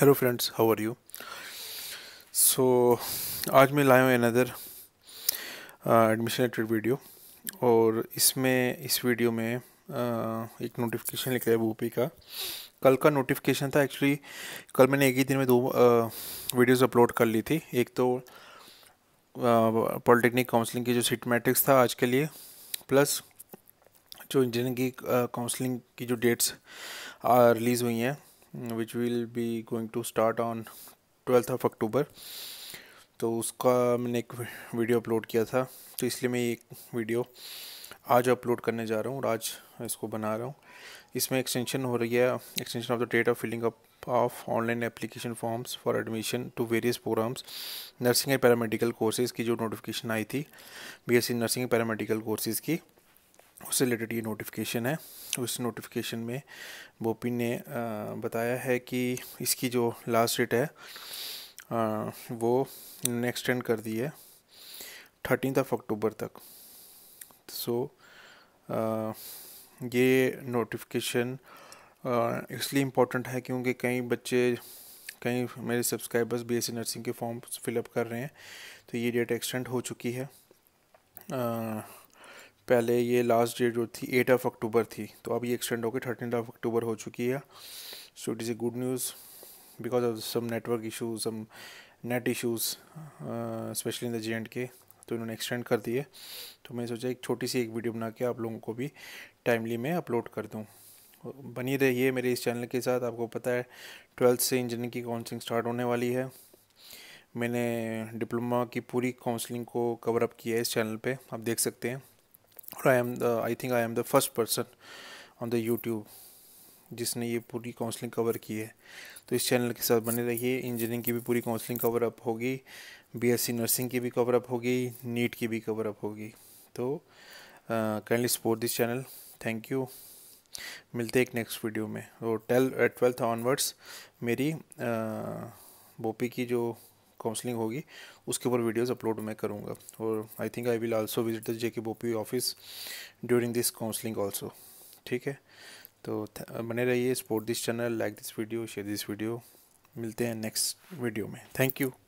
hello friends how are you so आज मैं लाया हूँ अनदर एडमिशन रिलेटेड वीडियो और इसमें इस वीडियो में uh, एक नोटिफिकेशन लिखा है बूपी का कल का नोटिफिकेशन था एक्चुअली कल मैंने एक ही दिन में दो uh, अपलोड कर ली थी एक तो पॉलिटेक्निक uh, काउंसलिंग की जो मैट्रिक्स था आज के लिए प्लस जो इंजीनियरिंग की काउंसलिंग uh, की जो डेट्स रिलीज़ uh, हुई हैं which will be going to start on 12th of October तो उसका मैंने एक वीडियो अपलोड किया था तो इसलिए मैं ये वीडियो आज अपलोड करने जा रहा हूँ और आज इसको बना रहा हूँ इसमें एक्सटेंशन हो रही है extension of the date of filling up of online application forms for admission to various programmes nursing and paramedical courses की जो नोटिफिकेशन आई थी सी नर्सिंग एंड पैरामेडिकल कोर्सेज़ की उससे रिलेटेड ये नोटिफिकेशन है उस तो नोटिफिकेशन में बोपी ने आ, बताया है कि इसकी जो लास्ट डेट है आ, वो ने एक्सटेंड कर दी है थर्टीन ऑफ अक्टूबर तक सो आ, ये नोटिफिकेशन इसलिए इम्पोर्टेंट है क्योंकि कई बच्चे कई मेरे सब्सक्राइबर्स बी एस नर्सिंग के फॉर्म फिलअप कर रहे हैं तो ये डेट एक्सटेंड हो चुकी है पहले ये लास्ट डेट जो थी एट ऑफ अक्टूबर थी तो अब ये एक्सटेंड होकर थर्टीन ऑफ अक्टूबर हो चुकी है so it is a good news because of some network issues some net issues specially in the J and K तो इन्होंने एक्सटेंड कर दिए तो मैंने सोचा एक छोटी सी एक वीडियो बना के आप लोगों को भी टाइमली मैं अपलोड कर दूँ बनी रहिए मेरे इस चैनल के साथ आपको पता है ट्वेल्थ से इंजीनियरिंग की काउंसलिंग स्टार्ट होने वाली है मैंने डिप्लोमा की पूरी काउंसलिंग को कवर अप किया है इस चैनल पे आप देख सकते हैं और I M the I think I M the first person on the YouTube जिसने ये पूरी काउंसलिंग कवर की है तो इस चैनल के साथ बने रहिए इंजीनियरिंग की भी पूरी काउंसलिंग कवर अप होगी बीएससी नर्सिंग की भी कवर अप होगी नीट की भी कवर अप होगी तो kindly support this channel thank you मिलते एक नेक्स्ट वीडियो में और टेल ट्वेल्थ ऑनवर्ड्स मेरी बोपी की जो काउंसलिंग होगी उसके ऊपर वीडियोस अपलोड मैं करूँगा और I think I will also visit the J K BOPEE office during this counselling also ठीक है तो बने रहिए support this channel like this video share this video मिलते हैं नेक्स्ट वीडियो में थैंक यू